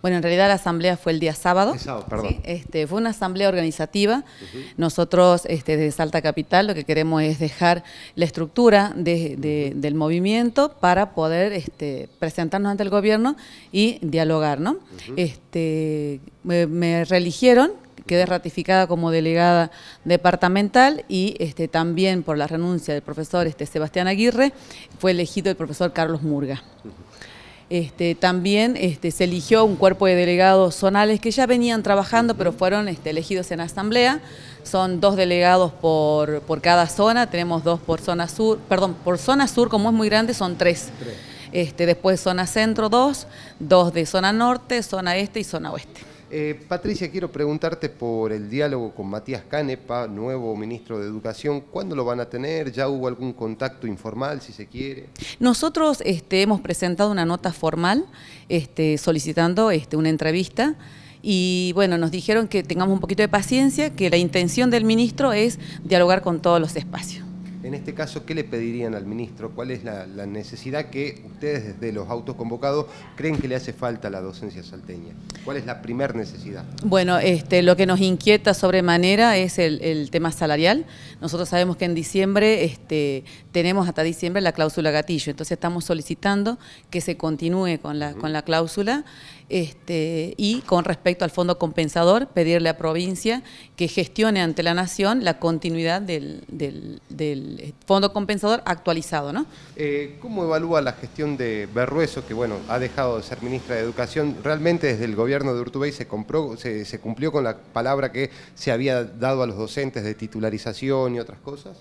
Bueno, en realidad la asamblea fue el día sábado. Este, fue una asamblea organizativa. Nosotros este, desde Salta Capital lo que queremos es dejar la estructura del movimiento para poder este, presentarnos ante el gobierno y dialogar. ¿no? Este, me, reeligieron, quedé ratificada como delegada departamental y este, también por la renuncia del profesor Sebastián Aguirre fue elegido el profesor Carlos Murga. Este, también este, se eligió un cuerpo de delegados zonales que ya venían trabajando, pero fueron este, elegidos en asamblea. Son dos delegados por, por, cada zona, tenemos dos por zona sur, perdón, por zona sur, como es muy grande, son tres. tres. Este, después zona centro dos, dos de zona norte, zona este y zona oeste. Eh, Patricia, quiero preguntarte por el diálogo con Matías Canepa, nuevo ministro de Educación. ¿Cuándo lo van a tener? ¿Ya hubo algún contacto informal, si se quiere? Nosotros este, hemos presentado una nota formal este, solicitando este, una entrevista y bueno, nos dijeron que tengamos un poquito de paciencia, que la intención del ministro es dialogar con todos los espacios. En este caso, ¿qué le pedirían al ministro? ¿Cuál es la, necesidad que ustedes desde los autos convocados creen que le hace falta a la docencia salteña? ¿Cuál es la primer necesidad? Bueno, este, lo que nos inquieta sobremanera es el, tema salarial. Nosotros sabemos que en diciembre este, tenemos hasta diciembre la cláusula gatillo, entonces estamos solicitando que se continúe con la, con la cláusula. Este, y con respecto al fondo compensador, pedirle a provincia que gestione ante la nación la continuidad del fondo compensador actualizado. ¿no? Eh, ¿Cómo evalúa la gestión de Berrueso, que bueno, ha dejado de ser ministra de Educación? ¿Realmente desde el gobierno de Urtubey se, compró, se, cumplió con la palabra que se había dado a los docentes de titularización y otras cosas?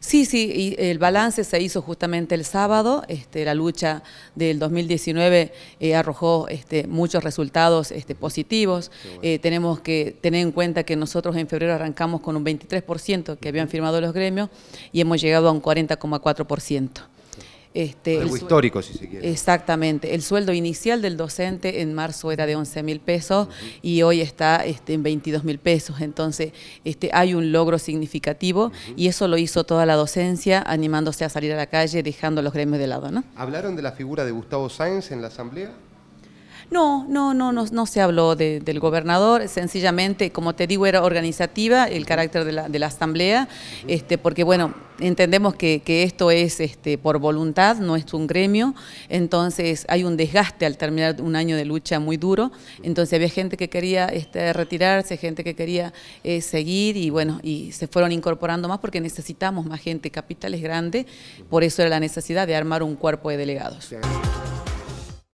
Sí, sí, y el balance se hizo justamente el sábado, este, la lucha del 2019 eh, arrojó este, muchos resultados este, positivos, eh, tenemos que tener en cuenta que nosotros en febrero arrancamos con un 23% que habían firmado los gremios y hemos llegado a un 40,4%. Este, Algo histórico, si se quiere. Exactamente. El sueldo inicial del docente en marzo era de 11 mil pesos y hoy está este, en 22 mil pesos. Entonces, este, hay un logro significativo y eso lo hizo toda la docencia, animándose a salir a la calle, dejando los gremios de lado. ¿no? ¿Hablaron de la figura de Gustavo Sáenz en la asamblea? No, no, no, no, se habló del gobernador, sencillamente, como te digo, era organizativa el carácter de la, asamblea, este, porque bueno, entendemos que, esto es este, por voluntad, no es un gremio, entonces hay un desgaste al terminar un año de lucha muy duro, entonces había gente que quería este, retirarse, gente que quería eh, seguir y bueno, y se fueron incorporando más porque necesitamos más gente, capital es grande, por eso era la necesidad de armar un cuerpo de delegados.